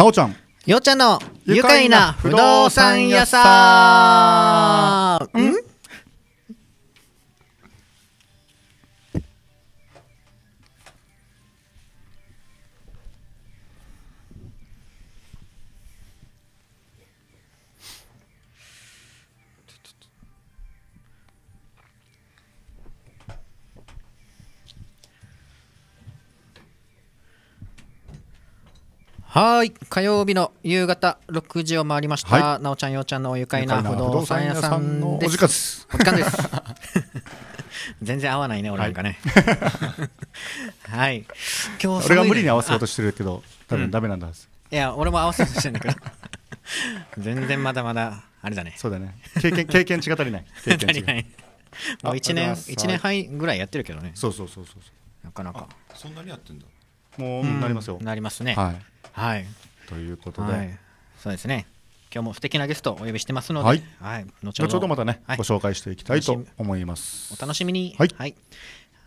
なおちゃん。ようちゃんの愉快な不動産屋さん。んはい火曜日の夕方6時を回りました、はい、なおちゃんようちゃんのお愉快な不動産屋さんのお時間ですお時間です 全然合わないね俺なんかねはい 今日俺が無理に合わせようとしてるけど多分ダメなんだ、うん、いや俺も合わせようとしてるんだけど全然まだまだあれだねそうだね経験経験値が足りない経験値がもう1年1年半ぐらいやってるけどねそうそうそうそうなかなかそんなにやってんだもう、うん、なりますよなりますね、はいはい、ということで、はい、そうですね今日も素敵なゲストをお呼びしてますので、はい、はい、後ほどまたね、はい、ご紹介していきたいと思います。お楽しみに。はい、はい、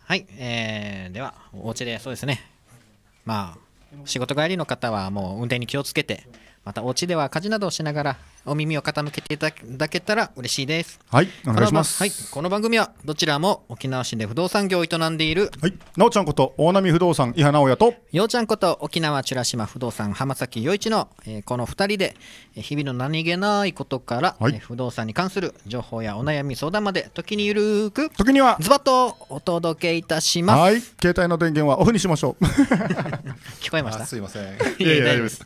はい、えー、ではお家でそうですね。まあ仕事帰りの方はもう運転に気をつけて、またお家では家事などをしながらお耳を傾けていただけたら嬉しいですはいお願いしますはいこの番組はどちらも沖縄市で不動産業を営んでいるはいなおちゃんこと大波不動産伊原直也とようちゃんこと沖縄美ら島不動産浜崎陽一の、えー、この2人で日々の何気ないことから、はい、えー、不動産に関する情報やお悩み相談まで時にゆるく時にはズバッとお届けいたしますはい携帯の電源はオフにしましょう 聞こえましたすいませんいやいや大丈夫です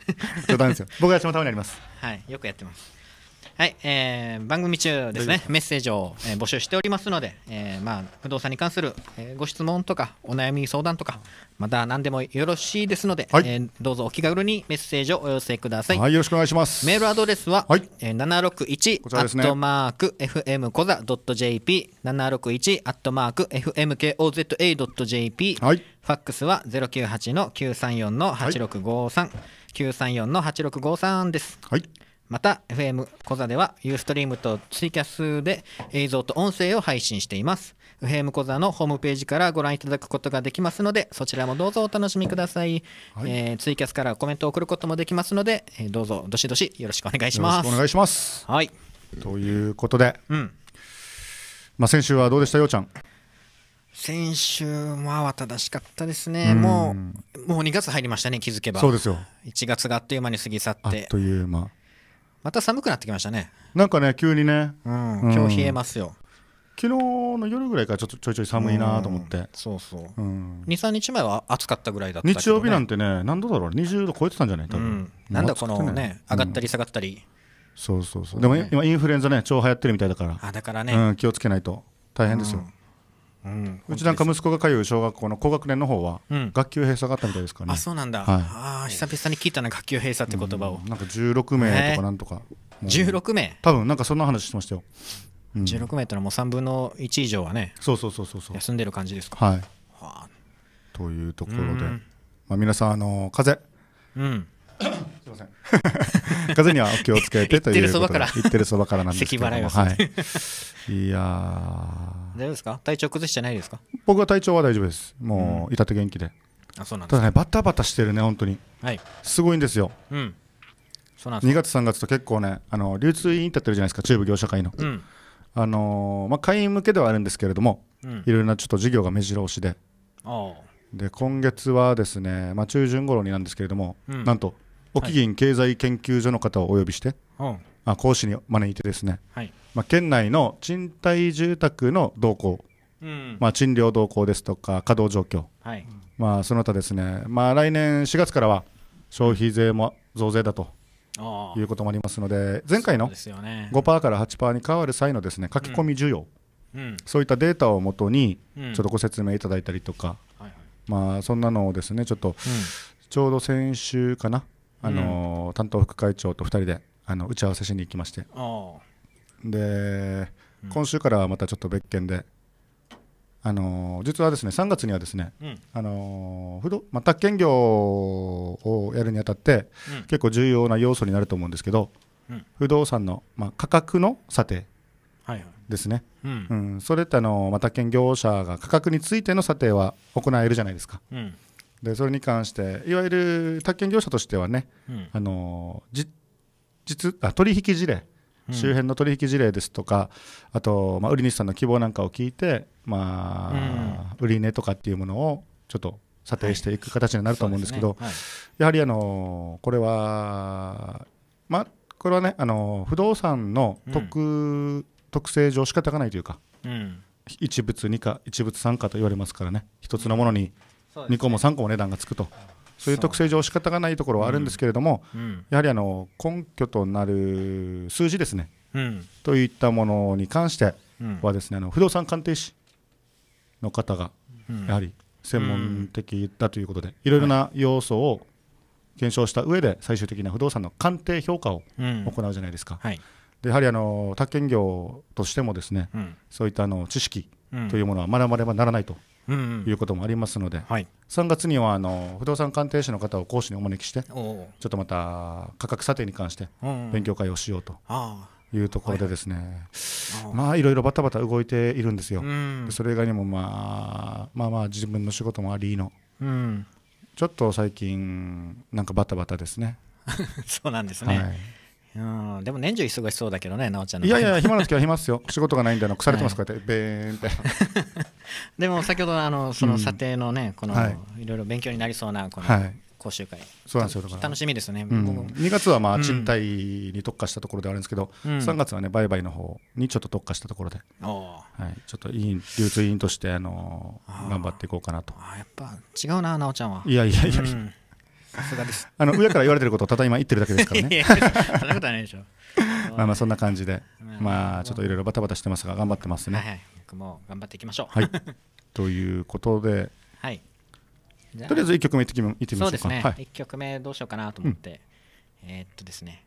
冗談ですよ僕たちのためになります。はい、よくやってます。はい、えー、番組中ですねメッセージを、えー、募集しておりますので、えー、まあ、不動産に関する、えー、ご質問とかお悩み相談とかまた何でもよろしいですので、はい、えー、どうぞお気軽にメッセージをお寄せください、はい、よろしくお願いしますメールアドレスは、七六一ー、761アットマーク f m コザドット j p 七六一アットマーク fmkoza.jp ドット、はい、ファックスは0九八の九三四の八六五三。はい934の8653です。はい。また FM 小座ではユーストリームとツイキャスで映像と音声を配信しています FM 小座のホームページからご覧いただくことができますのでそちらもどうぞお楽しみください、はい、えー、ツイキャスからコメントを送ることもできますので、えー、どうぞどしどしよろしくお願いしますお願いしますはいということで、うんまあ、先週はどうでしたようちゃん先週も慌ただしかったですね、うん、もうもう2月入りましたね気づけばそうですよ1月があっという間に過ぎ去ってあっという間また寒くなってきましたねなんかね急にね、うん、う今日冷えますよ昨日の夜ぐらいからちょっとちょいちょい寒いなと思って、うん、そうそう、うん、23日前は暑かったぐらいだった、ね、日曜日なんてね何度だろう20度超えてたんじゃない多分、なんだこのね、ね、上がったり下がったり、そうそうそうでも今インフルエンザね超流行ってるみたいだからあだからね、気をつけないと大変ですよ、うん、うちなんか息子が通う小学校の高学年の方は学級閉鎖があったみたいですかね、うん、あそうなんだ、はい、ああ久々に聞いたな学級閉鎖って言葉を、うん、なんか16名とかなんとか、えー、16名多分なんかそんな話してましたよ、うん、16名ってのはもう3分の1以上はねそうそうそうそうそう休んでる感じですかはい、はというところで、まあ、皆さんあの風邪うんすみません。風にはお気をつけてということで。言ってるそばから。言ってるそばからなんですけども。咳払いはい。いやー。大丈夫ですか体調崩してないですか僕は体調は大丈夫ですもう、至って元気であそうなんでただねバタバタしてるね本当にはいすごいんですようんそうなんで2す月3月と結構ねあの流通委員立ってるじゃないですか中部業者会の、うんあのーまあ、会員向けではあるんですけれどもいろいろなちょっと事業が目白押しでああで今月はですね、まあ、中旬頃になんですけれども、うんなんと沖銀経済研究所の方をお呼びして、うんまあ、講師に招いてですね、はい、まあ、県内の賃貸住宅の動向、うん、まあ、賃料動向ですとか稼働状況、はい、まあ、その他ですね、まあ、来年4月からは消費税も増税だということもありますので前回の5%から8%に変わる際のですね書き込み需要、そういったデータをもとにちょっとご説明いただいたりとか、まあ、そんなのをですねちょっと、ちょうど先週かな、あの担当副会長と2人であの打ち合わせしに行きましてで、うん、今週からはまたちょっと別件で、あの実はですね3月にはですね、うん、あの不動まあ、宅建業をやるにあたって、うん、結構重要な要素になると思うんですけど、不動産の、まあ、価格の査定ですね、はいはい、うんそれってあの、まあ、宅建業者が価格についての査定は行えるじゃないですか。でそれに関していわゆる宅建業者としてはね、あの実実あ取引事例、周辺の取引事例ですとか、あと、まあ、売り主さんの希望なんかを聞いて、まあ、うん、売値とかっていうものをちょっと査定していく形になると思うんですけど、はいねはい、やはりあのこれは、まあ、これはねあの不動産の特うん、特性上仕方がないというか、うん、一物二か一物三かと言われますからね一つのものに2個も3個も値段がつくと。そういう特性上仕方がないところはあるんですけれども、うんうん、やはりあの根拠となる数字ですね、うん、といったものに関してはですね、あの不動産鑑定士の方がやはり専門的だということで、いろいろな要素を検証した上で最終的な不動産の鑑定評価を行うじゃないですか。はい、でやはりあの宅建業としてもですね、そういったあの知識というものは学ばねばならないと。いうこともありますので、はい、3月にはあの不動産鑑定士の方を講師にお招きしてちょっとまた価格査定に関して勉強会をしようと。いうところでですね、まあいろいろバタバタ動いているんですよ、それ以外にも、まあ、まあまあ自分の仕事もありの、うん、ちょっと最近なんかバタバタですね そうなんですね、はい、うん、でも年中忙しそうだけどね、なおちゃんいやいや、暇な時は暇ですよ、仕事がないんで、腐れてますから、はべーんって。でも先ほどあのその査定のね、この、い、ろいろ勉強になりそうなこの講習会、そうなんですよ楽しみですね、う2月はまあ賃貸に特化したところであるんですけど、う3月はね売買の方にちょっと特化したところで、はい、ちょっと委員流通委員としてあの頑張っていこうかなとあやっぱ違うななおちゃんはいやいやいや、さすがですあの上から言われてることをただ今言ってるだけですからね そんなことないでしょ まあまあそんな感じで、まあちょっといろいろバタバタしてますが頑張ってますね、はいはい、僕も頑張っていきましょう、はい、ということで、はい、とりあえず1曲目いってきましょうかそ、ねはい、1曲目どうしようかなと思って、うん、えー、っとですね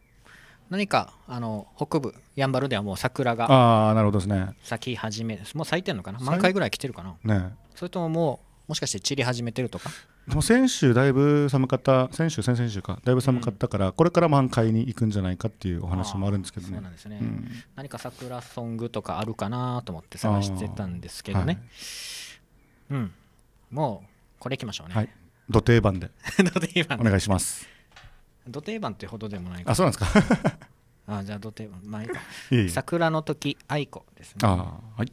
何かあの北部やんばるではもう桜があなるほどですね咲き始めですもう咲いてるのかな満開ぐらい来てるかな、ね、それとももうもしかして散り始めてるとかもう先週だいぶ寒かった先週先々週かだいぶ寒かったから、うん、これから満開に行くんじゃないかっていうお話もあるんですけどねそうなんですね、うん、何か桜ソングとかあるかなと思って探してたんですけどね、はい、うんもうこれいきましょうねはい土定番で 土定番お願いします土定番ってほどでもないあそうなんですかあじゃあ土定番まあいいか桜の時愛子ですねあはい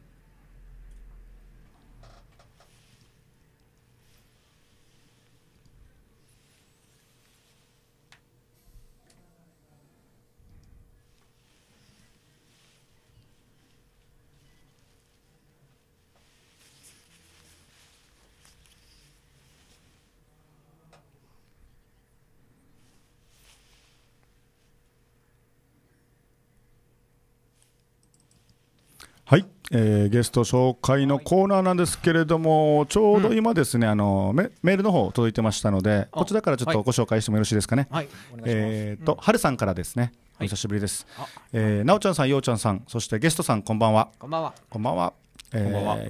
えー、ゲスト紹介のコーナーなんですけれども、ちょうど今ですね、うん、あのメメールの方届いてましたので、こちらからちょっとご紹介してもよろしいですかね。はい、えっ、ー、と、はる、さんからですね。お久しぶりです。えー、なおちゃんさん、ようちゃんさん、そしてゲストさん、こんばんは。こんばんは。こんばんは。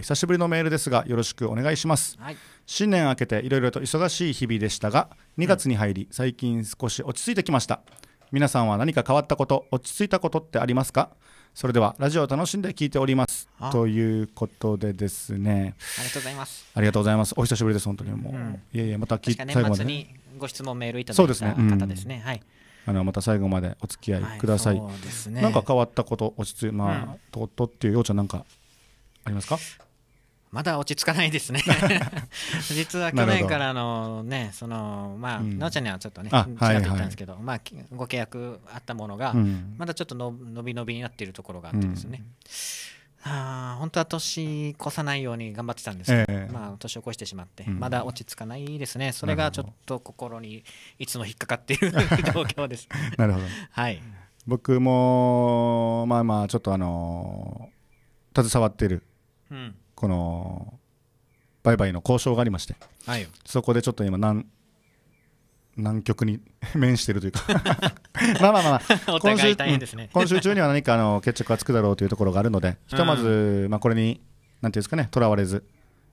久しぶりのメールですがよろしくお願いします、はい、新年明けていろいろと忙しい日々でしたが2月に入り、最近少し落ち着いてきました皆さんは何か変わったこと落ち着いたことってありますかそれではラジオを楽しんで聞いておりますということでですねありがとうございますありがとうございますお久しぶりです本当にもう、うん、いやいやまた聞いて年末にご質問メールいただいた方ですね、ねうん、はいあのまた最後までお付き合いください、はいね、なんか変わったこと落ち着いまあ、うん、とことっていうようちゃんなんかありますかまだ落ち着かないですね 実は去年からのねそのまあ、うん、なおちゃんにはちょっとねちらっったんですけど、まあご契約あったものが、うん、まだちょっとの伸び伸びになっているところがあってですね、うん、あ本当は年越さないように頑張ってたんですけど、えー、まあ、年を越してしまって、まだ落ち着かないですねそれがちょっと心にいつも引っかかっている 状況です なるほど、はい、僕もまあまあちょっとあの携わってる、うんこの売買の交渉がありまして、はい、そこでちょっと今南南極に面しているというか まあまあまあ、今週今週中には何かあの決着がつくだろうというところがあるので、ひとまず、まあ、これに、なんていうんですかね、とらわれず、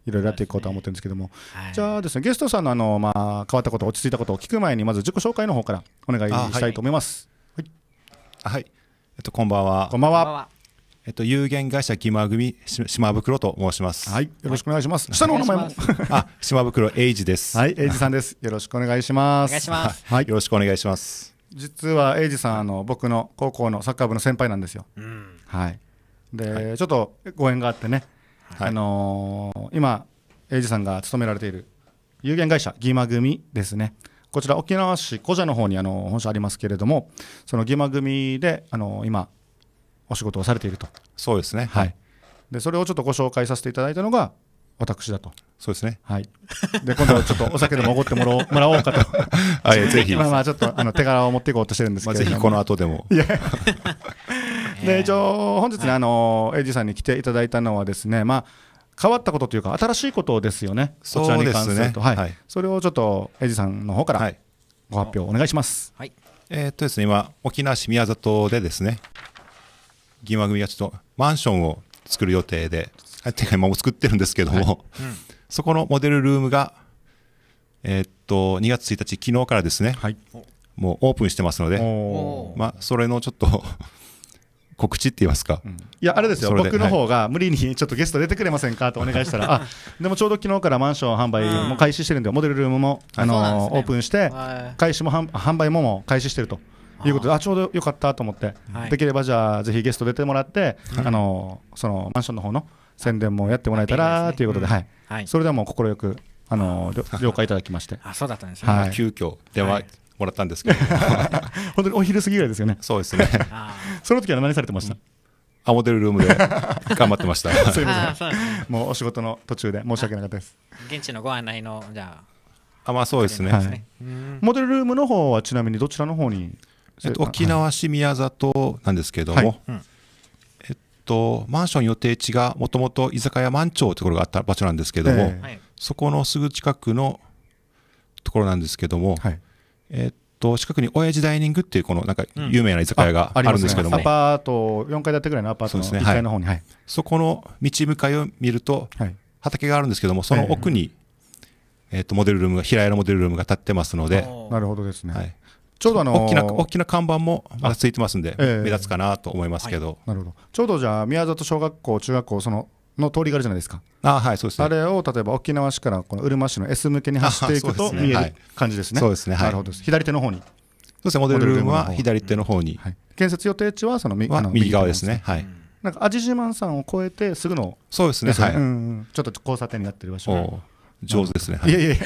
いろいろやっていこうとは思ってるんですけども、じゃあですね、ゲストさんのあの、まあ、変わったこと、落ち着いたことを聞く前に、まず自己紹介の方からお願いしたいと思います。はい、はいえっと、こんばんは。こんばんは。えっと、有限会社気まぐみ島袋と申します。はい、よろしくお願いします。下のお名前も。あ、島袋英二です。はい、英二さんです。よろしくお願いします。お願いします。はい、よろしくお願いします。実は英二さん、あの、僕の高校のサッカー部の先輩なんですよ。うん、はい。で、はい、ちょっとご縁があってね。はい、あのー、今、英二さんが勤められている有限会社ギマ組ですね。こちら沖縄市古社の方にあの本社ありますけれども、そのギマ組であの今お仕事をされているとそうですねはいでそれをちょっとご紹介させていただいたのが私だとそうですねはいで今度はちょっとお酒でもおごってもらおう もらおうかとはいぜひまあまあちょっとあの手柄を持っていこうとしてるんですけどぜひこの後でもで一応本日ねあのエイジさんに来ていただいたのはですねまあ変わったことというか新しいことですよね、そちらに関すると、ねはい、はい、それをちょっとエイジさんの方からご発表お願いします。はい、えー、っとですね今沖縄市宮里でですね、銀和組がちょっとマンションを作る予定で、てか今も作ってるんですけども、はいうん、そこのモデルルームが、えー、っと2月1日、昨日からですね、はい、もうオープンしてますので、まあ、それのちょっと 告知って言いますか、うん、いや、あれですよ、僕の方が無理にちょっとゲスト出てくれませんかとお願いしたら、あでもちょうど昨日からマンション販売も開始してるんで、モデルルームも、あのーね、オープンして、開始も販売もも開始してると。いうことであちょうどよかったと思って、できればじゃあぜひゲスト出てもらって、あのそのマンションの方の宣伝もやってもらえたらということで、はいそれでも快くあの了解いただきましてあそうだったんですね、はい、急遽電話、もらったんですけど、本当にお昼過ぎぐらいですよね。そうですね。その時は何されてました、あモデルルームで 頑張ってました。すみません。もうお仕事の途中で申し訳なかったです。現地のご案内のじゃあ。あまあそうですね。はい、モデルルームの方はちなみにどちらの方にえっと、沖縄市宮里なんですけれども、はいえっと、マンション予定地がもともと居酒屋満町というところがあった場所なんですけれども、えー、そこのすぐ近くのところなんですけれども、はい、えっと近くに親父ダイニングっていうこのなんか有名な居酒屋があるんですけども、うんね、アパート4階建てぐらいのアパートの1階の方に、ねはい、そこの道向かいを見ると畑があるんですけどもその奥に、えー、えー、とモデルルームが平屋のモデルルームが建ってますのでなるほどですね、はい、ちょうどあのー、大きな大きな看板もまだついてますんで、えー、目立つかなと思いますけど、はい、なるほどちょうどじゃあ宮里小学校中学校そのの通りがあるじゃないですかあはいそうです、ね、あれを例えば沖縄市からこのうるま市の S 向けに走っていくと、ね、見える感じですね、そうですね、はい、なるほど左手の方にそうですねモデルルームは左手の方に、はい、建設予定地はその右は右側ですねはいなんか味自慢さんを超えてすぐのそうですね、ね、はい、うん、ちょっと交差点になってる場所上手ですね。いやいやいや。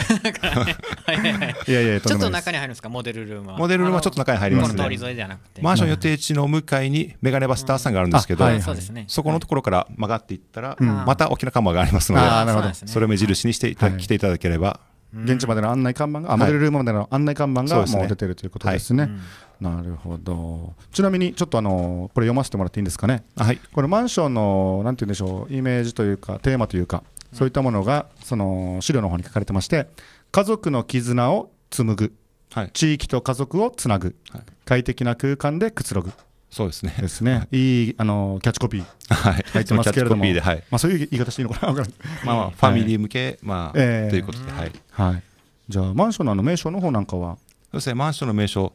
ちょっと中に入るんですか、モデルルームは。モデルルームはちょっと中に入りますね。マンション予定地の向かいにメガネバスターさんがあるんですけど、そこのところから曲がっていったら、また沖縄看板がありますので、それを目印にして来ていただければ。現地までの案内看板が、モデルルームまでの案内看板がもう出てるということですね。なるほど。ちなみにちょっとあのこれ読ませてもらっていいんですかね。はい。このマンションのなんて言うんでしょうイメージというかテーマというかそういったものがその資料の方に書かれてまして家族の絆を紡ぐ、はい、地域と家族をつなぐ、はい、快適な空間でくつろぐそうですね。ですね。いいあのキャッチコピー入ってますけれども、はいはい、まあそういう言い方していいのかな。まあ、まあ、ファミリー向け、はい、まあ、えー、ということで、はい。はい。じゃあマンションのあの名称の方なんかは、そうですね。マンションの名称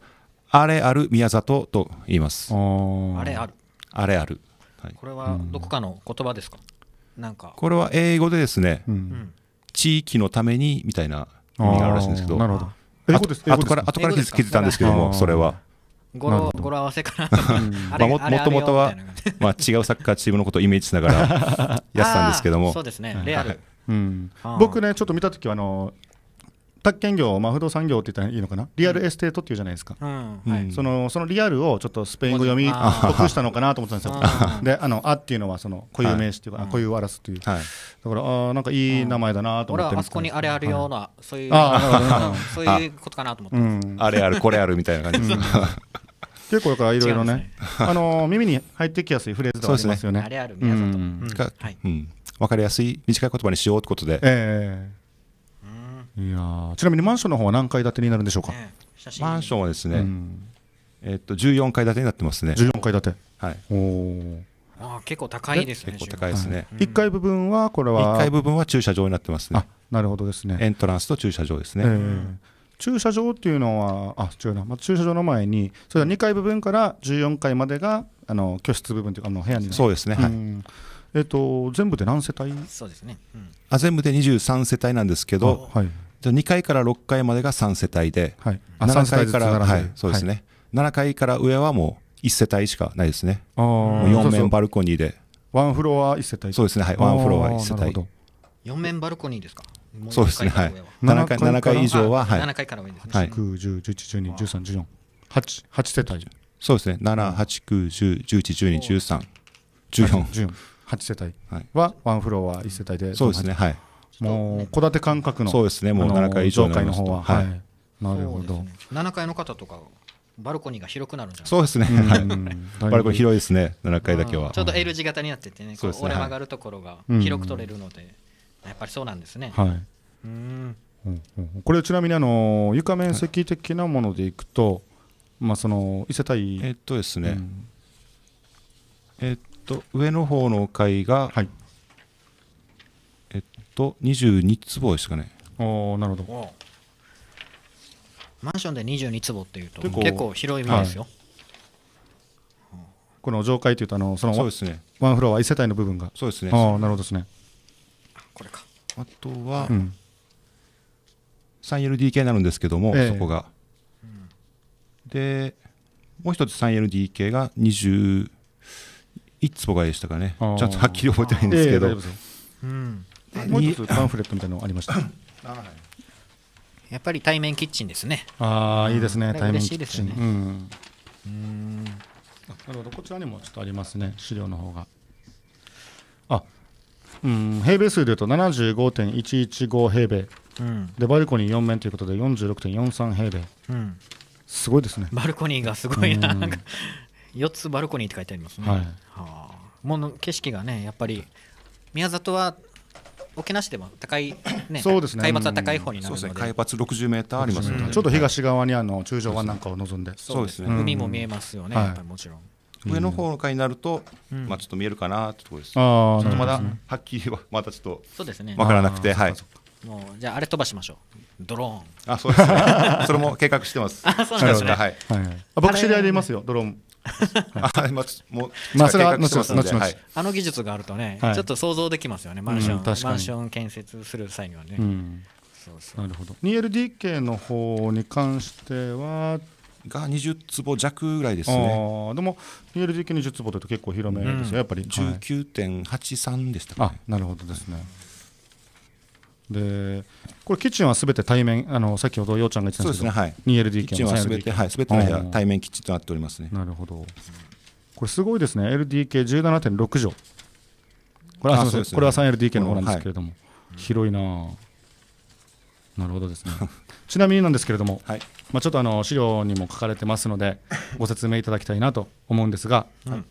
あれある宮里と言います。あれある。あれある。はい、これはどこかの言葉ですか。うんなんかこれは英語でですね、うん、地域のためにみたいな意味があるらしいんですけどなるほど英語です後から後から気づいたんですけどもそれは。語呂語呂合わせかなまあ、もともとは、まあ、違うサッカーチームのことをイメージしながらやってたんですけどもそうですねレアル、はいうん、僕ねちょっと見た時はあの宅建業、まあ、不動産業って言ったらいいのかな、リアルエステートっていうじゃないですか、そのそのリアルをちょっとスペイン語読み得したのかなと思ってたんですよ、であのあっていうのはその固有名詞っていうか、固有を表すという、だからあなんかいい名前だなと思って、俺はあそこにあれあるような、そういうそういうことかなと思って、あれある、これあるみたいな感じ結構だからいろいろね、あの耳に入ってきやすいフレーズではありますよね。あれあるわかりやすい短い言葉にしようってことで、えいやちなみにマンションの方は何階建てになるんでしょうか、ね、マンションはですね、うん、えー、っと14階建てになってますね14階建てはいおおあ結構高いですね結構高いですね、はい、1階部分はこれは1階部分は駐車場になってますねなるほどですねエントランスと駐車場ですね、えー、駐車場っていうのはあ違うな、まあ、駐車場の前にそれは2階部分から14階までがあの居室部分というかあの部屋にそうですね、はいえーと、と全部で何世帯そうですね、うん、あ全部で23世帯なんですけど、はい、2階から6階までが3世帯で、はい、7階から、はい、そうですね、はい、7階から上はもう1世帯しかないですね、4面バルコニーで。ワンフロア1世帯そうですね、はい、ワンフロア1世帯。4面バルコニーですかそうですね、はい、7, 階7階以上は、はい、7階から上ですね、はい、9、10、11、12、13、14、8, 8世帯。そうですね、7、8、9、10、11、12、13、14。8世帯はワンフロア1世帯で、そうですね、はい。もう戸建て感覚のそうですねもう7階以上の方は、はい、なるほど、7階の方とかバルコニーが広くなるんじゃないそうですね、バルコニー広いですね7階だけはちょうど L 字型になっててねこれ曲がるところが広く取れるので、やっぱりそうなんですねはいうんこれちなみにあの床面積的なものでいくと、まあその伊勢対えっとですね、えっと上の方の階が、はいと22坪ですかねああなるほどマンションで22坪っていうと結構広い面ですよ、はいこの上階というとあのそのそうです、ね、ワンフロア1世帯の部分がそうですねあなるほどですねこれかあとは、うん、3LDK になるんですけども、えー、そこが、うん、でもう一つ 3LDK が21坪ぐらいでしたかねちゃんとはっきり覚えてないんですけど、えーうん、もう一つパンフレットみたいなのありました。やっぱり対面キッチンですね。ああ、いいですね、対面キッチン。うんうんなるほど、こちらにもちょっとありますね、資料の方が。あうん平米数でいうと七十五点一一五平米、うん、でバルコニー四面ということで四十六点四三平米、うん、すごいですねバルコニーがすごいな,、う 4つバルコニーって書いてありますね、はい、はあ、もの景色がねやっぱり宮里は沖縄市でも高い、ね、そうですね海抜は高い方になるので、うん、ね、海抜60メーターあります、ね、ちょっと東側にあの中条湾なんかを望んでそうですね、海も見えますよね、やっぱりもちろん上の方の階になると、まあちょっと見えるかなってところです。ちょっとまだはっきりはまだちょっとそうですね。わからなくて、はい。もうじゃああれ飛ばしましょう。ドローン。あそうですね。それも計画してます。あそうですね。はい。僕知り合いでいますよドローン。はい、まもまあ、それは後々、後々、はあの技術があるとね、ちょっと想像できますよね、マンション、マンション建設する際にはね。なるほど。二 l d k の方に関しては。が二十坪弱ぐらいですね。でも二 l d k 二十坪だと結構広めですよ、やっぱり。十九点八三でしたか、なるほどですね。でこれキッチンはすべて対面あの先ほどようちゃんが言ってたんですけどす、ねはい、2LDK キッチンはすべて、はい、全ての部屋対面キッチンとなっておりますねなるほどこれすごいですね LDK17.6 畳これは、ね、これは 3LDK の方なんですけれども、はい、広いななるほどですね ちなみになんですけれども、はい、まあ、ちょっとあの資料にも書かれてますのでご説明いただきたいなと思うんですが、は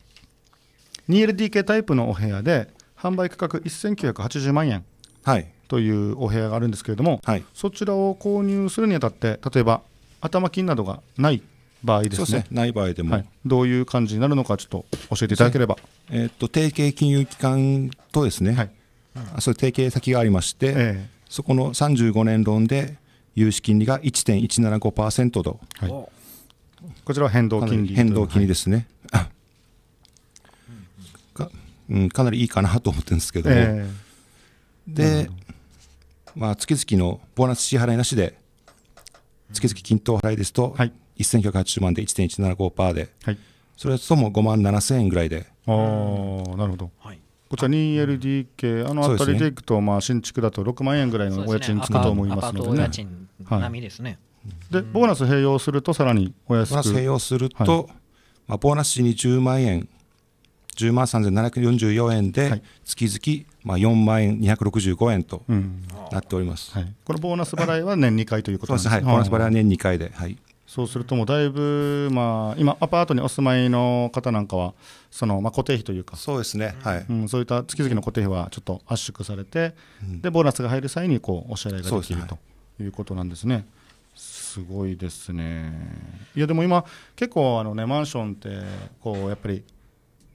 い、2LDK タイプのお部屋で販売価格1980万円はいというお部屋があるんですけれども、はい、そちらを購入するにあたって例えば頭金などがない場合ですね。すねない場合でも、はい、どういう感じになるのか、ちょっと教えていただければ。えー、っと提携金融機関とですね、はい、あそれ提携先がありまして、えー、そこの35年ローンで融資金利が1.175%と、はい、こちらは変動金利変動金利ですね、はいかうん、かなりいいかなと思ってるんですけども、えー、で、まあ、月々のボーナス支払いなしで、月々均等払いですと、はい、1980万で1.175%で、はい、それとも5万7000円ぐらいで。あなるほど、はい、こちら 2LDK、あの辺りでいくと、まあ、新築だと6万円ぐらいのお家賃つくと思いますのでね。ではい、でボーナス併用すると、さらにお安くボーナス併用すると、はい、まあ、ボーナス時に10万円、10万3744円で、月々まあ、4万円265円となっております、うんはい、このボーナス払いは年2回ということですね、はい、ボーナス払いは年2回で、はい、そうすると、もうだいぶ、まあ、今、アパートにお住まいの方なんかは、そのまあ、固定費というか、そうですね、はいうん、そういった月々の固定費はちょっと圧縮されて、うん、でボーナスが入る際にこうお支払いができるということなんですね。すごいですね。いやでも今結構あのねマンションってこうやっぱり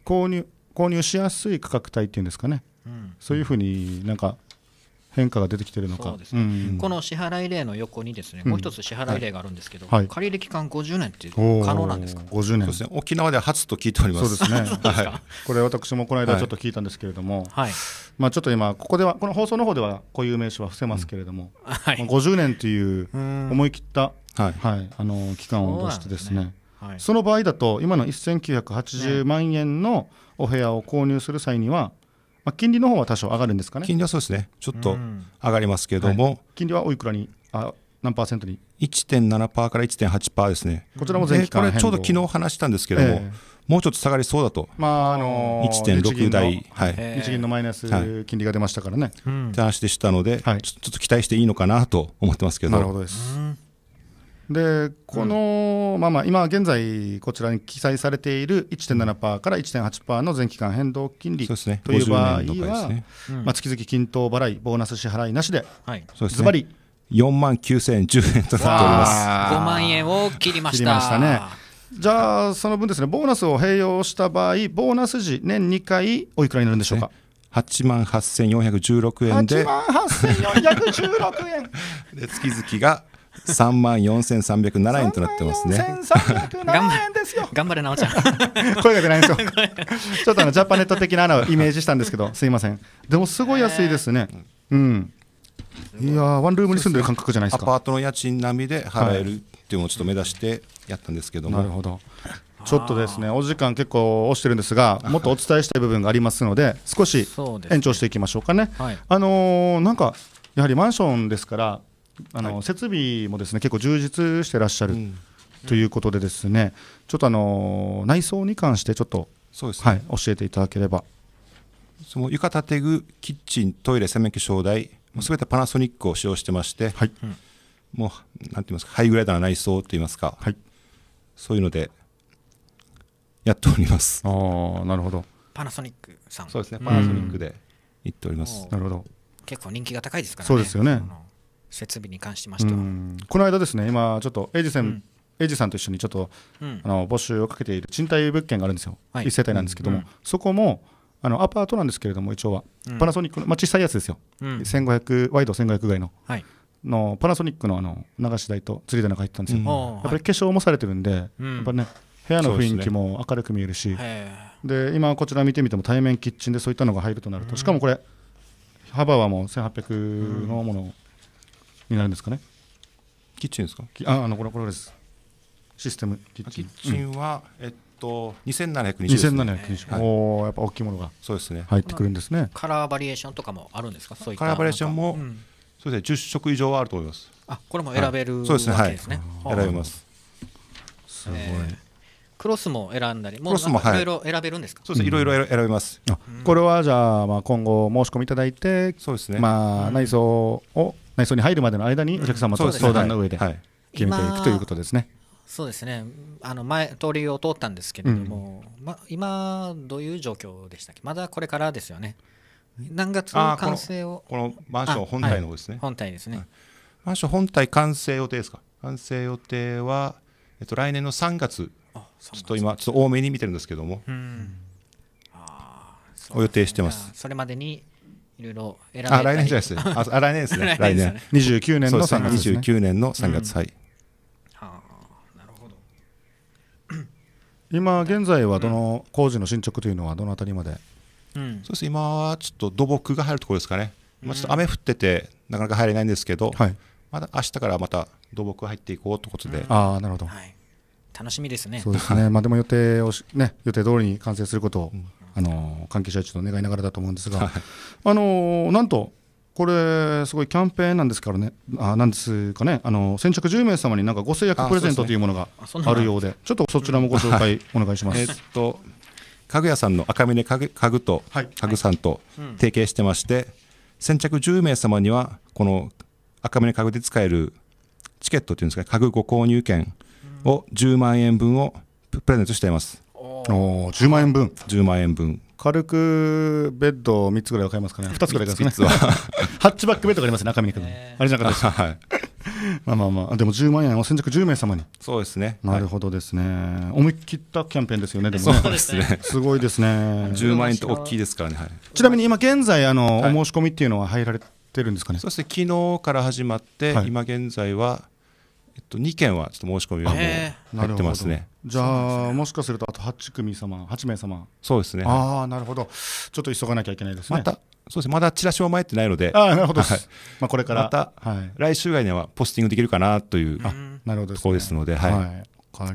購入購入しやすい価格帯っていうんですかね。そういうふうになんか変化が出てきてるのか、ねうんうん、この支払い例の横にですねもう一つ支払い例があるんですけど、うんはい、借入期間50年ってい可能なんですか50年、ね、沖縄で初と聞いておりますそうですね はい、これ私もこの間ちょっと聞いたんですけれども、はい、まあ、ちょっと今ここではこの放送の方ではこういう名詞は伏せますけれども、うんはい、50年という思い切った、はいはい、あの期間を出してですねはい、その場合だと今の1980万円のお部屋を購入する際にはまあ、金利の方は多少上がるんですかね金利はそうですね、ちょっと上がりますけれども、はい、金利はおいくらに、あ何パーセントに1.7%から1.8%ですね、こちらも前期これ、ちょうど昨日話したんですけれども、えー、もうちょっと下がりそうだと、まああのー、1.6台、はい、日銀のマイナス金利が出ましたからね。はい、って話でしたので、はい、ちょっと期待していいのかなと思ってますけど。なるほどですでこの、うん、まあまあ今現在こちらに記載されている1.7%から1.8%の全期間変動金利、ね、という場合は、ねうまあ、月々均等払いボーナス支払いなしではい、ズバリ4万9010円となっております5万円を切りましたねじゃあその分ですねボーナスを併用した場合ボーナス時年2回おいくらになるんでしょうか8万8416円で8万8416円 で月々が三万四千三百七円となってますね。3円ですよ。頑張れ、なおちゃん。声が出ないんですよ。ちょっとあのジャパネット的なのをイメージしたんですけど、すいません。でもすごい安いですね。うん。いやワンルームに住んでる感覚じゃないですか。アパートの家賃並みで払えるっていうのをちょっと目指してやったんですけども。なるほど。ちょっとですね、お時間結構押してるんですが、もっとお伝えしたい部分がありますので、少し延長していきましょうかね。あのなんかやはりマンションですからあの、はい、設備もですね結構充実してらっしゃる、うん、ということでですね、ちょっとあの内装に関してちょっとね、はい、教えていただければその床建具キッチントイレ洗面器照台もう全てパナソニックを使用してまして、はい、もうなんて言いますかハイグレードな内装といいますか、はい、そういうのでやっておりますああなるほどパナソニックさんそうですねパナソニックで行っております、なるほど結構人気が高いですからねそうですよね設備に関しましては、うん、この間ですね今ちょっとエイジさん、うん、エジさんと一緒にちょっと、うん、あの募集をかけている賃貸物件があるんですよ、はい、1世帯なんですけども、そこもあのアパートなんですけれども一応は、パナソニックの、まあ、小さいやつですよ、うん、ワイド1500ぐらいのはい、のパナソニックのあの流し台と釣り台なんか入ったんですよ、やっぱり化粧もされてるんで、やっぱりね部屋の雰囲気も明るく見えるしで、ね、今こちら見てみても対面キッチンでそういったのが入るとなると、しかもこれ幅はもう1800のものになるんですかねキッチンですかああのこれこれですシステムキッチンは、うん、えっと二千七百二すね2720、はい、おやっぱ大きいものがそうですね入ってくるんですね、カラーバリエーションとかもあるんですかそういったカラーバリエーションも、うん、そうですね十色以上はあると思いますあこれも選べる、はい、そうですねはい、選べますすごい、えークロスも選んだり、クロスもいろいろ選べるんですか。そうですね、いろいろ選べます。これはじゃあまあ今後申し込みいただいて、そうですね。まあ内装を内装に入るまでの間にお客様と相談の上で決めていくということですね。そうですねあの前通りを通ったんですけれども、うん、ま、今どういう状況でしたっけまだこれからですよね何月の完成をこのマンション本体の方ですね、はい、本体ですね、はい、マンション本体完成予定ですか完成予定は、えっと、来年の3月ちょっと今ちょっと多めに見てるんですけども、うん、お予定してますそれまでにいろいろ選べあ来年じゃないです あ来年ですね来年29年の三月、ね、29年の3月、うん、はい今現在はどの工事の進捗というのはどのあたりまで、うん、そうです今はちょっと土木が入るところですかね、まあ、ちょっと雨降っててなかなか入れないんですけど、はい、まだ明日からまた土木入っていこうということで、うん、ああなるほど、はい、楽しみですねそうですね、まあ、でも予定をね予定通りに完成することを、うんあの関係者ちょっと願いながらだと思うんですが、はい、あのなんとこれすごいキャンペーンなんですからねあなんですかねあの先着10名様になんかご制約プレゼントというものがあるようで、ちょっとそちらもご紹介お願いします。えっと家具屋さんの赤嶺家具家具と、家具さんと提携してまして、先着10名様にはこの赤嶺家具で使えるチケットというんですか家具ご購入券を10万円分をプレゼントしています。お10万円分十万円分軽くベッド3つぐらい買いますかね2 つぐらいですね ハッチバックベッドがありますね中身にあれじゃなかったです、はい、まあまあまあでも10万円を先着10名様にそうですねなるほどですね、はい、思い切ったキャンペーンですよねでもねそうですねすごいですね10万円って大きいですからね、はい、ちなみに今現在あの、お申し込みっていうのは入られてるんですかねそして昨日から始まって、今現在はえっと、2件はちょっと申し込みはもう入ってますね。じゃあ、もしかするとあと8組様、8名様。そうですね。ああ、なるほど。ちょっと急がなきゃいけないですね。また、そうですね。まだチラシは参ってないので、ああ、なるほど、はい、まあこれからまた、はい、来週外にはポスティングできるかなというあなるほど、ね、ところですので、はい。はい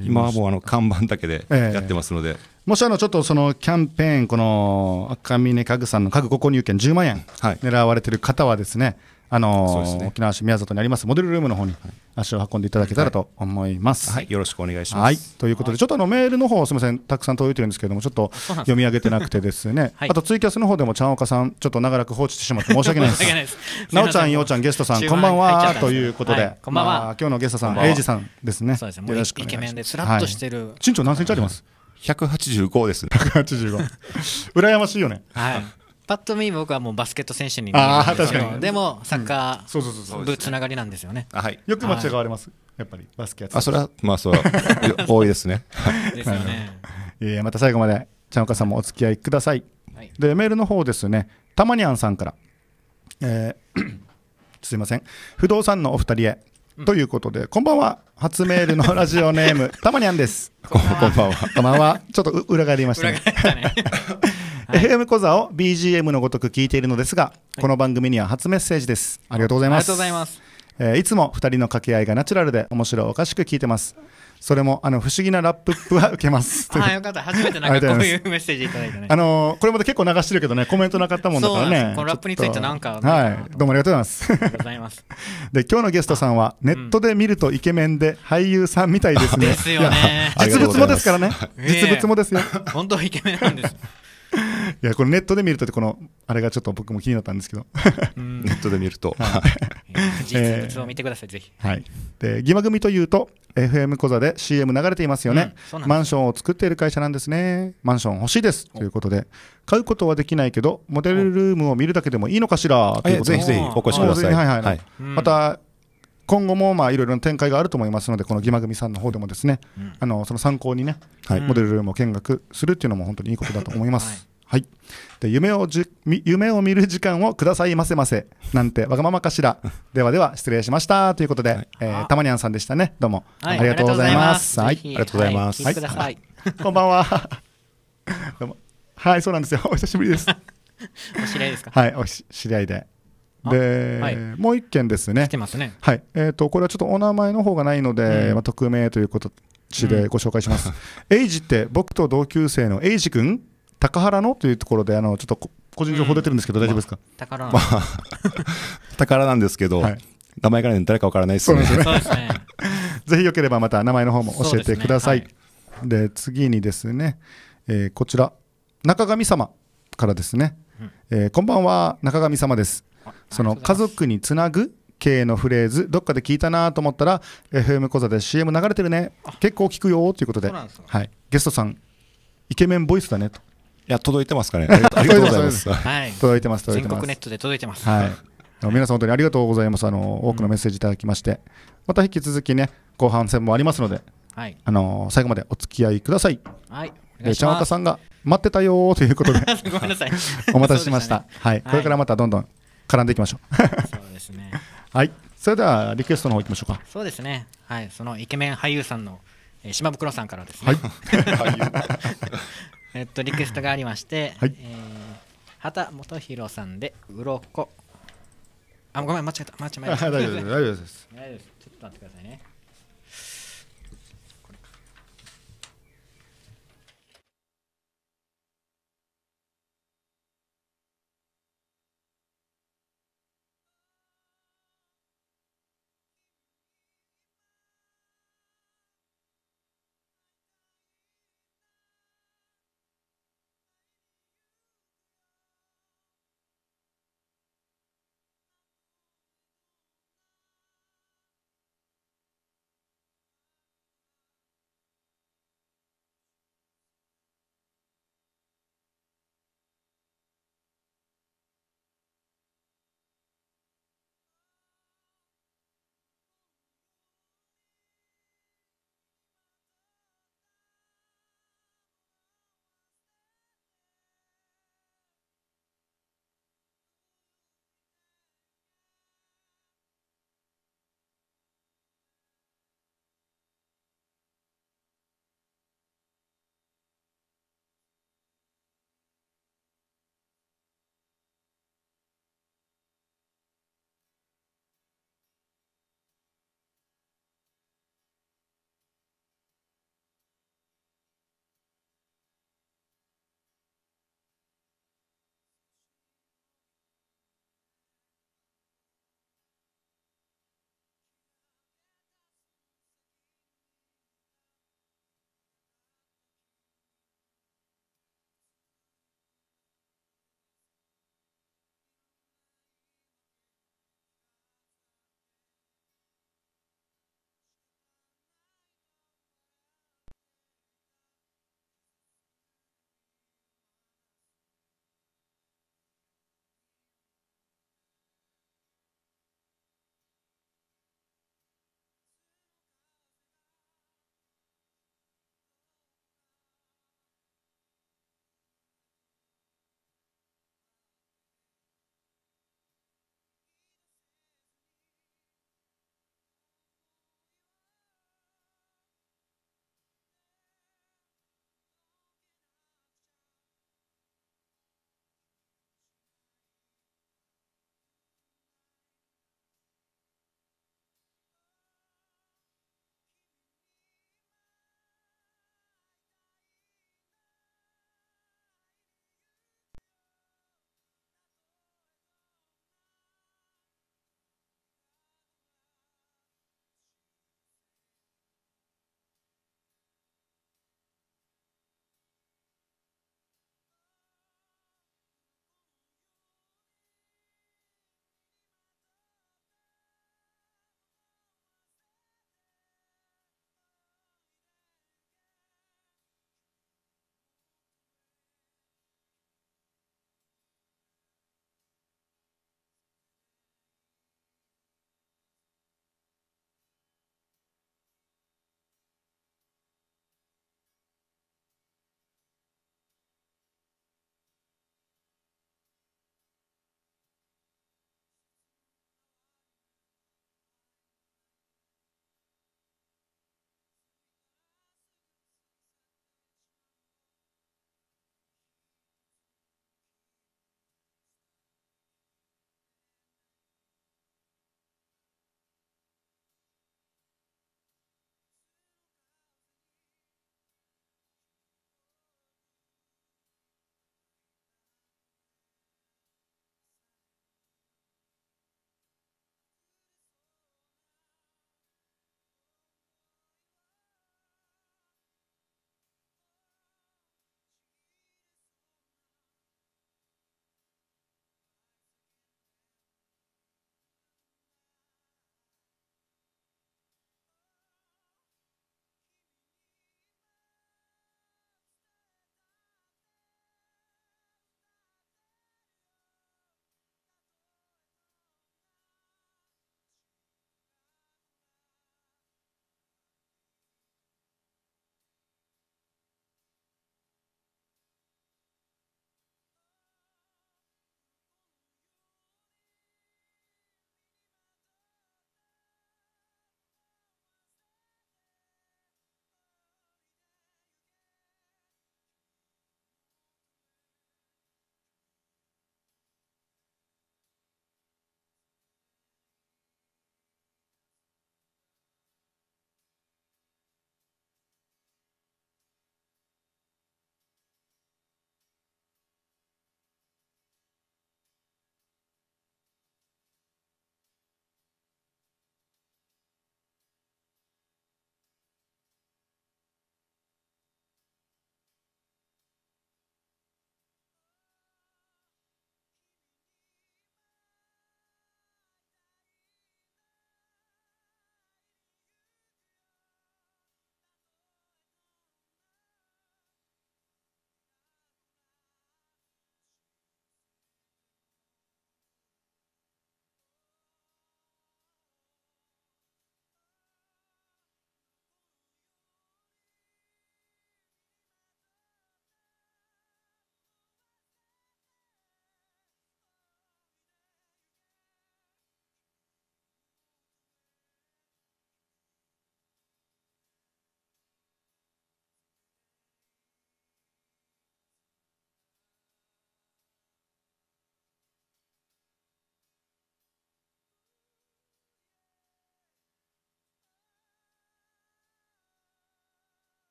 今はもうあの看板だけでやってますので、えー、もしあのちょっとそのキャンペーン、この赤峰家具さんの家具ご購入券10万円狙われてる方はですね、あのーね、沖縄市宮里にありますモデルルームの方に足を運んでいただけたらと思います。はい、はい、よろしくお願いします。はい、ということで、ちょっとあのメールの方すみませんたくさん届いてるんですけれどもちょっと読み上げてなくてですね。はい、あとツイキャスの方でもちゃんおかさんちょっと長らく放置してしまって申し訳ないです。なお ちゃん、ようちゃん、ゲストさん、こんばんはということで、こんばんは、まあ、今日のゲストさん、エイジさんですね。そうですよろしくイケメンでスラッとしてる。身長何センチあります？185です。185。羨ましいよね。はい。ぱっと見僕はもうバスケット選手に見えるんですけどでもサッカー部つながりなんですよねはいよく間違われます、やっぱりバスケやってあそれはまあそう多いですね ですよね、えまた最後までちゃんおかさんもお付き合いください、はい、でメールの方ですねたまにゃんさんから、えー、すいません不動産のお二人へ、うん、ということでこんばんは初メールのラジオネーム、たまにゃんです。こんばんは。こんばんは。ちょっと裏返りましたね。FM 小座を BGM のごとく聞いているのですが、この番組には初メッセージです。ありがとうございます。ありがとうございます。えいつも2人の掛け合いがナチュラルで面白おかしく聞いてます。それもあの不思議なラップップは受けます あよかった初めてなんかこういうメッセージいただいてねあのー、これまで結構流してるけどねコメントなかったもんだからねこのラップについてなんかはいどうもありがとうございますありがとうございますで今日のゲストさんはネットで見るとイケメンで俳優さんみたいですねですよね実物もですからね、実物もですよ、えー、本当イケメンなんです いやこれネットで見るとこのあれがちょっと僕も気になったんですけどネットで見ると、はい、実物を見てください、えー、ぜひ、はい、で義馬組というと FM 小座で CM 流れていますよね、うん、マンションを作っている会社なんですねマンション欲しいですということで買うことはできないけどモデルルームを見るだけでもいいのかしらということでぜひぜひお越しください、はいはい、はい、また今後もまあいろいろな展開があると思いますので、このぎまぐみさんの方でもですね、うん、あのその参考にね、はい、モデルルームを見学するっていうのも本当にいいことだと思います。はい、はい、で夢をじ夢を見る時間をくださいませませなんて わがままかしらではでは失礼しましたということで、はい、えー、たまにゃんさんでしたねどうも、はい、ありがとうございますはいありがとうございます、はい、こんばんは どうもはいそうなんですよ お久しぶりですお知り合いですかはいおし知り合いでで、はい、もう一件ですね。すねはい。えっ、ー、と、これはちょっとお名前の方がないので、うん、まあ、匿名ということでご紹介します。うん、エイジって、僕と同級生のエイジ君、高原のというところで、あの、ちょっと個人情報出てるんですけど、うん、大丈夫ですか、宝、まあ、宝 なんですけど、はい、名前から誰かわからないですね。そうですね。ぜひよければまた名前の方も教えてください。で、ねはいで、次にですね、えー、こちら、中神様からですね、うん、えー、こんばんは、中神様です。その家族につなぐ系のフレーズどっかで聞いたなと思ったら FM 講座で CM 流れてるね結構聞くよということではい、ゲストさんイケメンボイスだねといや届いてますかね ありがとうございますはい、届いてます届いてま全国ネットで届いてます、はい皆さん本当にありがとうございますあの多くのメッセージいただきまして、うん、また引き続きね後半戦もありますので、はい、あの最後までお付き合いください。はいえー、ちゃんわたさんが待ってたよということで ごめんなさい お待たせしました、ね、はい、これからまたどんどん絡んでいきましょうそうですね はいそれではリクエストの方いきましょうかそうですねはいそのイケメン俳優さんの、えー、島袋さんからですねはい えっとリクエストがありまして、はい、えー、畑元博さんで鱗あごめん間違えた間違えた 大丈夫です大丈夫ですちょっと待ってくださいね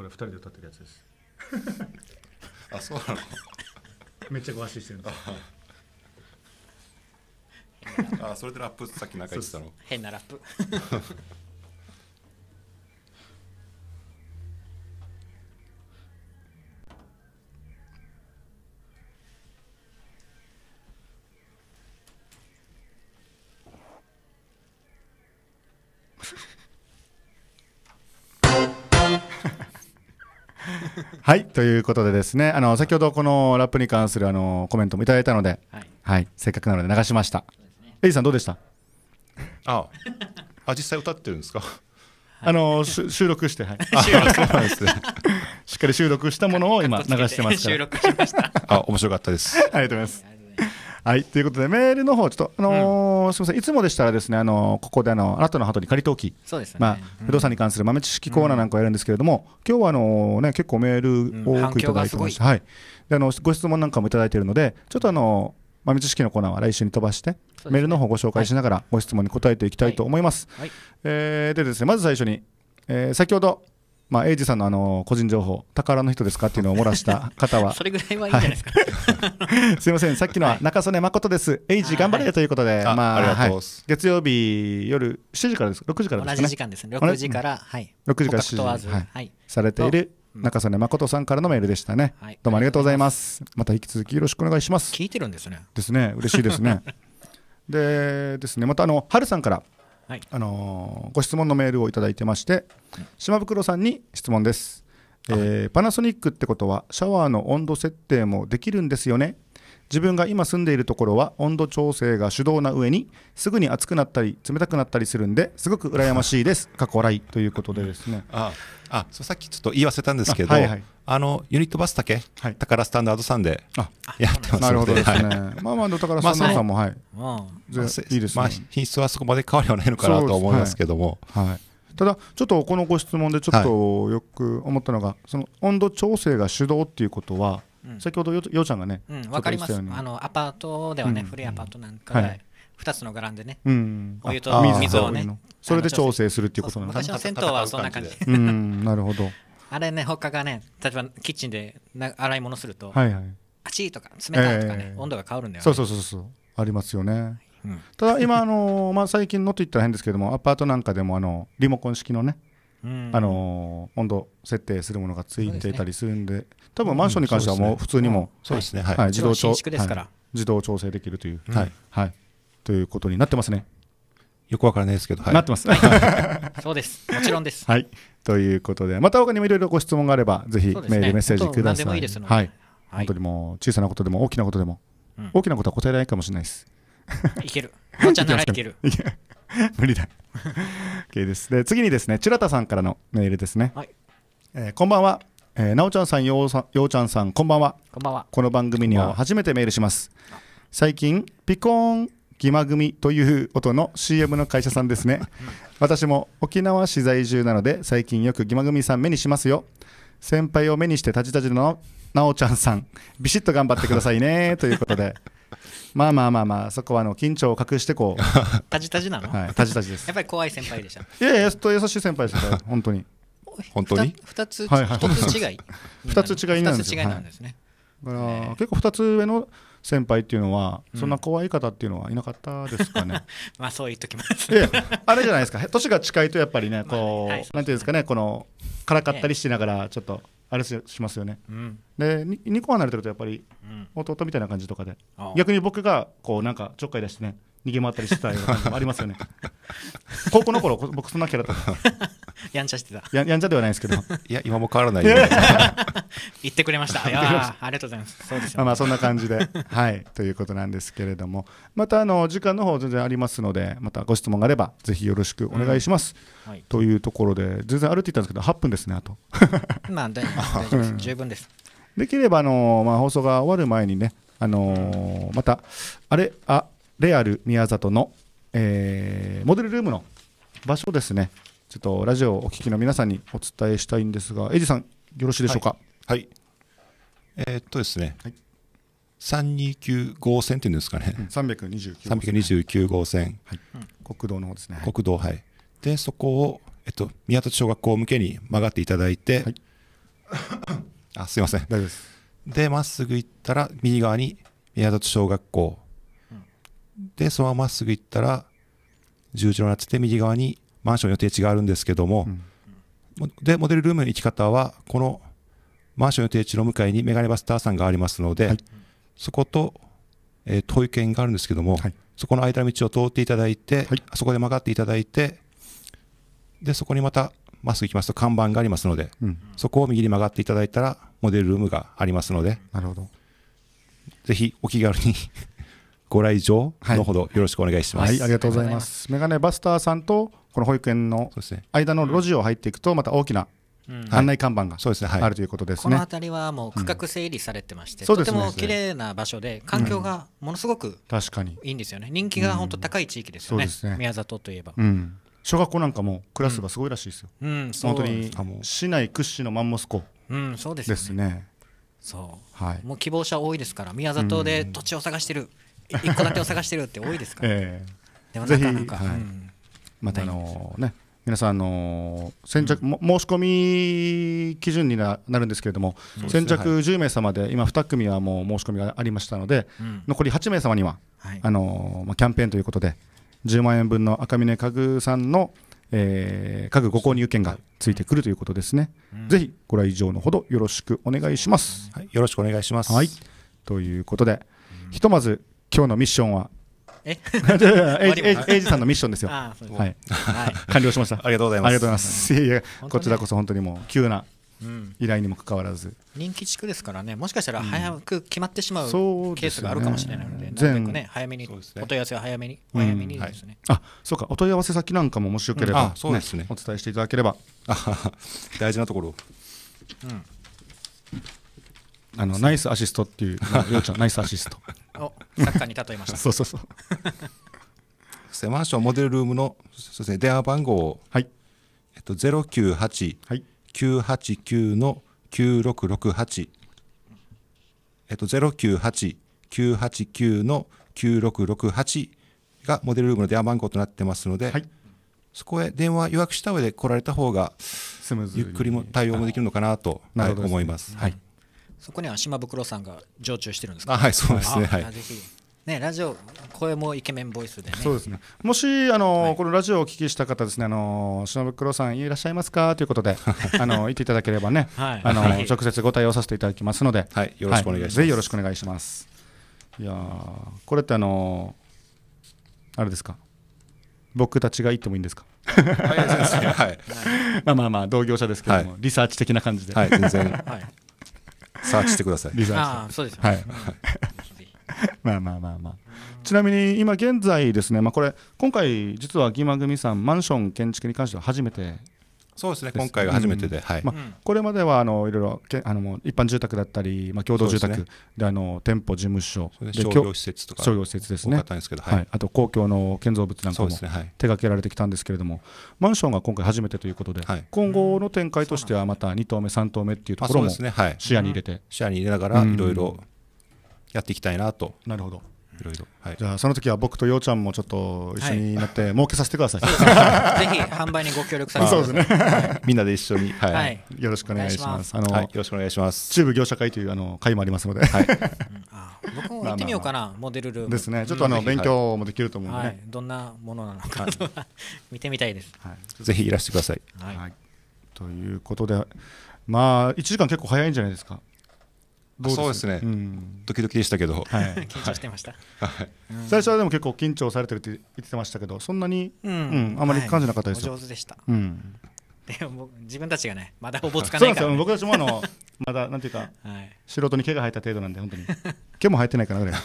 これ二人で歌ってるやつです あそうなの めっちゃ詳発信してるんですよ あそれでラップさっき中言ってたの変なラップということでですねあの先ほどこのラップに関するあのコメントもいただいたので、はい、はい、せっかくなので流しました。ね、エイさんどうでした？ああ、実際歌ってるんですか？あの収録して、はい、しっかり収録したものを今流してますから。収録しました。あ、面白かったです。ありがとうございます。はい、ということでメールの方ちょっとあのーうんすみません、いつもでしたらですね、あのここであのあなたのトに仮登記、ね。まあ、不動産に関する豆知識コーナーなんかをやるんですけれども、今日はあのね結構メールを多くいただいてます。はい。であのご質問なんかもいただいているので、ちょっとあの豆知識のコーナーは来週に飛ばして、メールの方をご紹介しながらご質問に答えていきたいと思います。はい。えでですね、まず最初に、え先ほどまあ、エイジさんのあの個人情報、宝の人ですかっていうのを漏らした 方は、それぐらいはいいんじゃないですか、はい、すみません、さっきのは中曽根誠です、エイジ頑張れということで、あまあ、はい、月曜日夜7時からです、6時からですね、同じ時間ですね、6時から、はい、6時から7時、はい、されている中曽根誠さんからのメールでしたね、はい、どうもありがとうございます、また引き続きよろしくお願いします。聞いてるんですね。ですね、嬉しいですね。でですね、またあの春さんから。はい、あのー、ご質問のメールを頂いてまして、島袋さんに質問です、えー、パナソニックってことはシャワーの温度設定もできるんですよね自分が今住んでいるところは温度調整が手動な上にすぐに熱くなったり冷たくなったりするんですごく羨ましいです 過去来いということでですねああそうさっきちょっと言わせたんですけど、はいはい、あのユニットバスだけ、はい、宝スタンダードさんでやってますので、ね、まあまあ、宝スタンダードさんも、はい、まあ、いいです、ね、まあ、品質はそこまで変わりはないのかなと思いますけども。はい、はいただちょっとこのご質問でちょっとよく思ったのが、その温度調整が手動っていうことは、先ほどよよちゃんがね、うん、分かりますあのアパートではね、古いアパートなんかで、2つのグランでね、お湯と水をねそれで調整するっていうことなんですね私の銭湯はそんな感じ、うん、なるほどあれねかがね例えばキッチンでな洗い物すると、はいはい、あちいとか冷たいとかね、えー、温度が変わるんだよ、ね、そうそうそうそうありますよね、うん、ただ今あのー、まあ、最近のといったら変ですけどもアパートなんかでもあのリモコン式のねあのー、温度設定するものがついていたりするんで、ね、多分マンションに関してはもう普通にも、そうですね、はい、自動調整、はい、自動調整できるという、うん、はい、はい、ということになってますね。よくわからないですけど、はい、なってます。そうです、もちろんです。はい、ということで、また他にもいろいろご質問があれば、ぜひメール、メッセージください。はい、本当にもう小さなことでも大きなことでも、大きなことは答えられないかもしれないです。いける。もちゃんならいける。無理だ。OK です。で、次にですね、チュラタさんからのメールですね。はい、えこんばんは。えー、なおちゃんさん、ようさん、ようちゃんさん、こんばんは。こんばんは。この番組には初めてメールします。最近、ピコーンギマ組という音の CM の会社さんですね私も沖縄市在住なので最近よくギマ組さん目にしますよ先輩を目にしてたじたじのなおちゃんさんビシッと頑張ってくださいねということでまあまあまあまあそこはあの緊張を隠してこう たじたじなのはいたじたじですやっぱり怖い先輩でしたいやいやと優しい先輩でした 本当に本当に二つ、はいはい、2つ違い二つ違いなんですつ違いなんですね、はい、だから、結構二つ上の先輩っていうのは、そんな怖い方っていうのはいなかったですかね。まあそう言っときますあれじゃないですか、年が近いとやっぱりね、こう、まあはい、なんていうんですかね、このからかったりしながら、ちょっと。あれしますよね、うで2個離れてるとやっぱり弟みたいな感じとかで、うん、逆に僕がこうなんかちょっかい出してね逃げ回ったりしてたような感じもありますよね 高校の頃僕そんなキャラ やんちゃしてたややんちゃではないですけど いや今も変わらない 言ってくれましたありがとうございますそうですね、まあそんな感じではいということなんですけれどもまたあの時間の方全然ありますのでまたご質問があればぜひよろしくお願いします、うんはい、というところで全然あるって言ったんですけど8分ですねあとまあ大丈夫です十分ですできればあの、まあ、放送が終わる前にねあのー、またあれあレアル宮里の、えー、モデルルームの場所ですねちょっとラジオをお聞きの皆さんにお伝えしたいんですが、エイジさん、よろしいでしょうか。はい、はい、えー、っとですね、はい、329号線っていうんですかね、うん、329号線、はい、国道の方ですね。国道、はい。で、そこを、えっと、宮立小学校向けに曲がっていただいて、はい、あすみません、大丈夫です。で、まっすぐ行ったら、右側に宮立小学校、うん、で、そのまままっすぐ行ったら、十字路になってて、右側にマンション予定地があるんですけども、うん、でモデルルームの行き方はこのマンション予定地の向かいにメガネバスターさんがありますので、はい、そこと、えー、遠い県があるんですけども、はい、そこの間の道を通っていただいて、はい、そこで曲がっていただいてでそこにまたまっすぐ行きますと看板がありますので、うん、そこを右に曲がっていただいたらモデルルームがありますのでなるほどぜひお気軽にご来場のほどよろしくお願いします。はい、ありがとうございます。メガネバスターさんとこの保育園の間の路地を入っていくとまた大きな案内看板があるということですね。この辺りはもう区画整理されてまして、とても綺麗な場所で環境がものすごく確かにいいんですよね。人気が本当高い地域ですよね。宮里といえば。小学校なんかもクラスがすごいらしいですよ。本当に市内屈指のマンモス校ですね。そう。はい。もう希望者多いですから宮里で土地を探してる。一戸建てを探してるって多いですから、えー、でもなかなか、はい、またあのね皆さん、あの先着、うん、申し込み基準にななるんですけれども、ね、先着10名様で、今、2組はもう申し込みがありましたので、うん、残り8名様には、はい、あのまあ、キャンペーンということで、10万円分の赤嶺家具さんの、えー、家具ご購入券がついてくるということですね、うん、ぜひご来場のほどよろしくお願いします。はい、よろしくお願いします、はい、ということで、ひとまず今日のミッションはえ エイジさんのミッションですよ。はい、はい、完了しました。ありがとうございます。ありがとうございます。いやこちらこそ本当にもう急な依頼にもかかわらず、うん、人気地区ですからね、もしかしたら早く決まってしまう、ケースがあるかもしれないので、全、ね、ね、早めに、お問い合わせは早めに、早めにですね、はい、あ、そうか、お問い合わせ先なんかももしよければ、うね、お伝えしていただければ、大事なところ。うんあのナイスアシストっていう、りょちゃん、ナイスアシスト。おサッカーに例えました。そうそうそう。そしてマンションモデルルームのそうですね電話番号を、はいえっと、ゼロ九八。はい。九八九の九六六八。えっと、ゼロ九八。九八九の九六六八。がモデルルームの電話番号となってますので、はい、そこへ電話予約した上で来られた方がゆっくりも対応もできるのかなと、はい、思います。はいそこには島袋さんが常駐してるんですか、ね、はいそうですねはいね、ラジオ声もイケメンボイスで、ね、そうですねもしあの、はい、このラジオをお聞きした方ですねあの島袋さんいらっしゃいますかということで あの言っていただければね、はい、あの、は直接ご対応させていただきますので、はい、よろしくお願いします、ぜひよろしくお願いしますいやこれってあのあれですか僕たちが行ってもいいんですか はい、まあまあまあ同業者ですけども、リサーチ的な感じで、はい、全然、はい、サーチしてください。リサーチ。ああ、そうです、ね。はい。まあまあまあまあ。ちなみに今現在ですね、まあこれ今回実はギマ組さんマンション建築に関しては初めてそうですね、今回が初めてで、うんはい、まあ、これまではあのいろいろけあの一般住宅だったり、まあ、共同住宅で、ね、あの店舗、事務所商業施設とか、商業施設ですね、はいはい、あと公共の建造物なんかも手掛けられてきたんですけれども、ね、マンションが今回初めてということで、今後の展開としてはまた2棟目、3棟目っていうところも視野に入れて、視野に入れながら、いろいろやっていきたいなと。なるほどいろいろ、はい、じゃあその時は僕とようちゃんもちょっと一緒になって儲けさせてください、ぜひ販売にご協力させてください、ね、みんなで一緒に、はいよろしくお願いしますあの、よろしくお願いします中部業者会というあの会もありますので、はい、僕も行ってみようかなモデルルームですねちょっとあの、勉強もできると思うので、どんなものなのか、見てみたいです、はい、ぜひいらしてください、はいということでまあ一時間結構早いんじゃないですかそうですね、うん、ドキドキでしたけど、はい、緊張してました、はい、うん、最初はでも結構緊張されてるって言ってましたけどそんなに、うん、うん、あまり感じなかったですよ、はい、上手でした、うん、でも自分たちがねまだおぼつかないから、ね、僕たちもあの まだなんていうか、はい、素人に毛が生えた程度なんで本当に毛も生えてないかなぐらい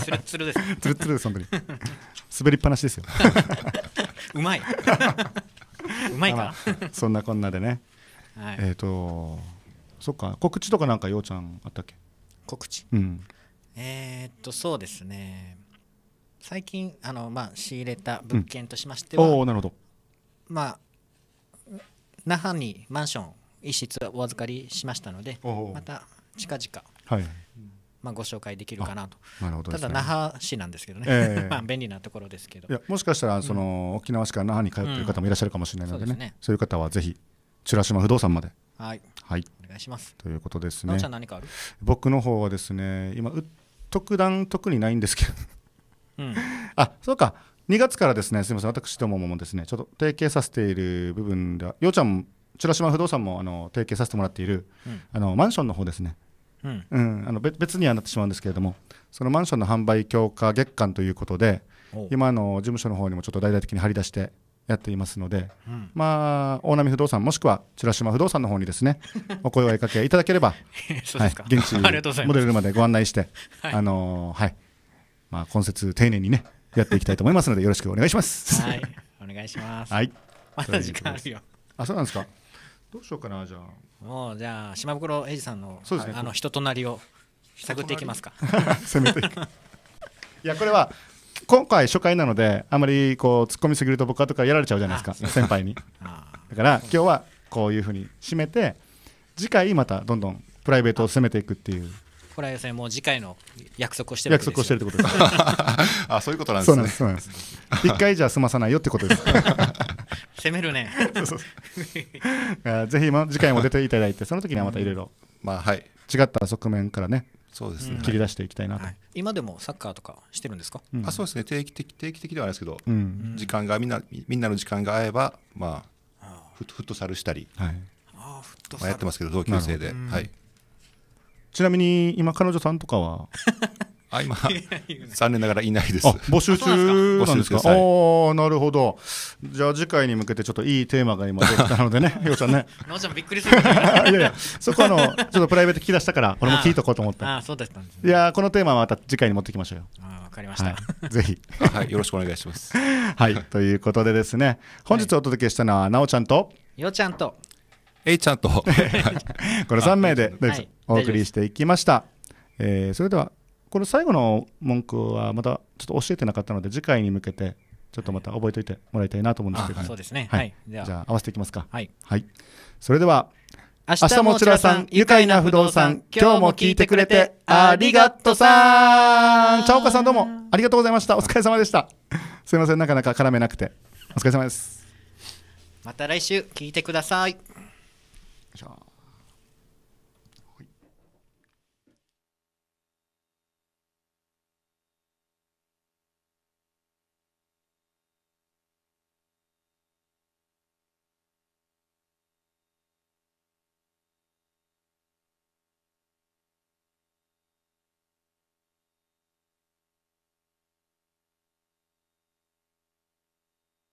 つるつるですつるつるです本当に滑りっぱなしですよ うまいうまいか、まあ、そんなこんなでね、はい、えっ、ー、とそっか告知とかなんかようちゃんあったっけ告知、うん、えー、っとそうですね最近あの、まあ、仕入れた物件としましては、うん、なるほどまあ那覇にマンション一室お預かりしましたのでまた近々、はい、まあ、ご紹介できるかなとなるほど、ね、ただ那覇市なんですけどね、えー、まあ便利なところですけどもしかしたらその、うん、沖縄市から那覇に通っている方もいらっしゃるかもしれないのでねうん、そう、ね、いう方はぜひ美ら島不動産まではい、はい、お願いしますということですね僕の方はですね今特段特にないんですけどうん、あそうか2月からですねすみません私どももですねちょっと提携させている部分でようちゃん美ら島不動産もあの提携させてもらっている、うん、あのマンションの方ですね、うん、うん、あの別にはなってしまうんですけれどもそのマンションの販売強化月間ということで今の事務所の方にもちょっと大々的に張り出してやっていますので、うん、まあ大波不動産もしくは美ら島不動産の方にですね お声をかけいただければはい、現地 モデルまでご案内して、はい、あのー、はいまあ今節丁寧にねやっていきたいと思いますのでよろしくお願いします。はい、お願いします。はい。まだ時間あるよ。あ、そうなんですか。どうしようかなじゃあ。もうじゃあ島袋英二さんの、そうです、ね、あの人となりを探っていきますか。攻めていく。いやこれは今回初回なのであまりこう突っ込みすぎると僕はとかやられちゃうじゃないですか先輩にだから今日はこういうふうに締めて次回またどんどんプライベートを攻めていくっていうこれはですねもう次回の約束をしてる約束をしてるってことです あそういうことなんですねそうなんです一回じゃ済まさないよってことです 攻めるね ぜひ次回も出ていただいてその時にはまたいろいろまあはい違った側面からねそうですね切り出していきたいなと、はい、今でもサッカーとかしてるんですか、うん、あそうですね定期的定期的ではないですけど、うん、時間がみんなみんなの時間が合えばまあフットサルしたり、はい、あフットサル、まあ、やってますけど同級生で、はい、ちなみに今彼女さんとかは あ今残念ながらいないです募集中なんですかああなるほどじゃあ次回に向けてちょっといいテーマが今出きたのでね ようちゃんねなおちゃんびっくりする いやいやそこあのちょっとプライベート聞き出したから俺も聞いとこうと思ってあそうだったんです、ね、いやこのテーマはまた次回に持ってきましょうよああわかりました、はい、ぜひはいよろしくお願いします はいということでですね本日お届けしたのはなおちゃんとようちゃんとえいちゃんとこの3名でお送りしていきました、はい、えー、それではこれ最後の文句はまたちょっと教えてなかったので次回に向けてちょっとまた覚えておいてもらいたいなと思うんですけど、ね、そうですね、はい、はい、じゃあ合わせていきますか、はい、はい、それでは明日もちらさん愉快な不動産今日も聞いてくれてありがとうさん茶かさんどうもありがとうございましたお疲れ様でしたすいませんなかなか絡めなくてお疲れ様ですまた来週聞いてくださいよいしょ